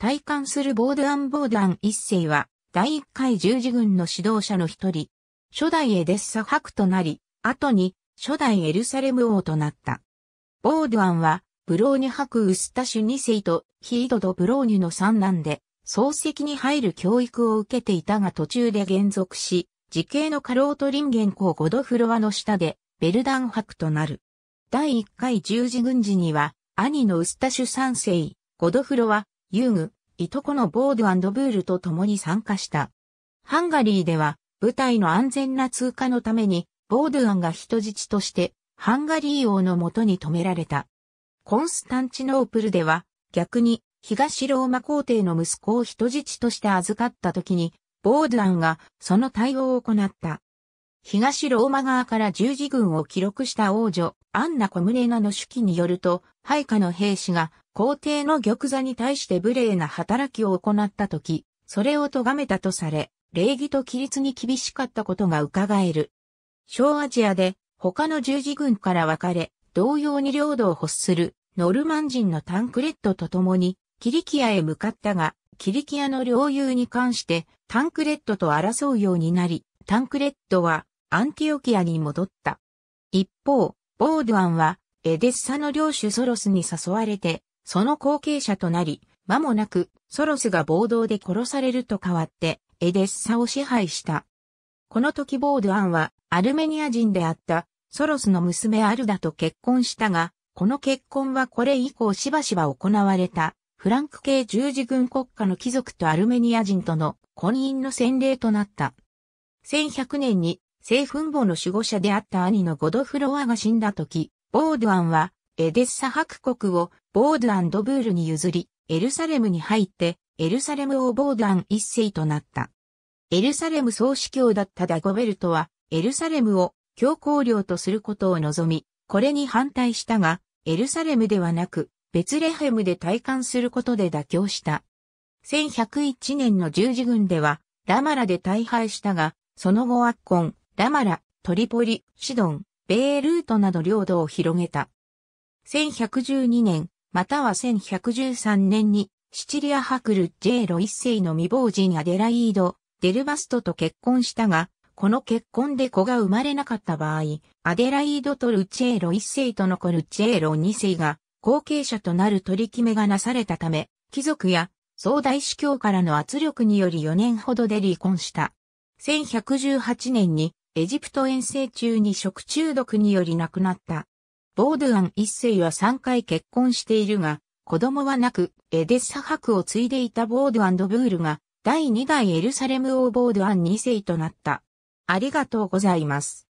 体感するボードアン・ボードアン一世は、第一回十字軍の指導者の一人、初代エデッサ伯となり、後に初代エルサレム王となった。ボードアンは、ブローニュ伯ウスタシュ二世とヒードド・ブローニュの三男で、漱石に入る教育を受けていたが途中で減俗し、時系のカロートリンゲン校ゴドフロアの下で、ベルダン伯となる。第1回十字軍事には、兄のウスタシュ三世、ゴドフロア、ーグ、いとこのボードブールと共に参加した。ハンガリーでは、部隊の安全な通過のために、ボードアンが人質として、ハンガリー王のもとに止められた。コンスタンチノープルでは、逆に、東ローマ皇帝の息子を人質として預かった時に、ボードアンがその対応を行った。東ローマ側から十字軍を記録した王女、アンナ・コムレナの手記によると、配下の兵士が皇帝の玉座に対して無礼な働きを行ったとき、それを咎めたとされ、礼儀と規律に厳しかったことが伺える。小アジアで他の十字軍から分かれ、同様に領土を欲するノルマン人のタンクレットと共にキリキアへ向かったが、キリキアの領有に関してタンクレットと争うようになり、タンクレットはアンティオキアに戻った。一方、ボードアンはエデッサの領主ソロスに誘われてその後継者となり、間もなくソロスが暴動で殺されると変わって、エデッサを支配した。この時ボードアンはアルメニア人であったソロスの娘アルダと結婚したが、この結婚はこれ以降しばしば行われたフランク系十字軍国家の貴族とアルメニア人との婚姻の先例となった。1100年に聖墳墓の守護者であった兄のゴドフロアが死んだ時、ボードアンはエデッサ伯国をボードブールに譲り、エルサレムに入って、エルサレム王ボーダン一世となった。エルサレム総司教だったダゴベルトは、エルサレムを教皇領とすることを望み、これに反対したが、エルサレムではなく、ベツレヘムで体感することで妥協した。1101年の十字軍では、ラマラで大敗したが、その後アッコン、ラマラ、トリポリ、シドン、ベールートなど領土を広げた。1112年、または1113年に、シチリアクルッジェーロ一世の未亡人アデライード、デルバストと結婚したが、この結婚で子が生まれなかった場合、アデライードとルッチェーロ一世と残るジチェーロ二世が後継者となる取り決めがなされたため、貴族や総大司教からの圧力により4年ほどで離婚した。1118年にエジプト遠征中に食中毒により亡くなった。ボードゥアン一世は3回結婚しているが、子供はなく、エデッサ伯を継いでいたボードゥアンドブールが、第2代エルサレム王ボードゥアン二世となった。ありがとうございます。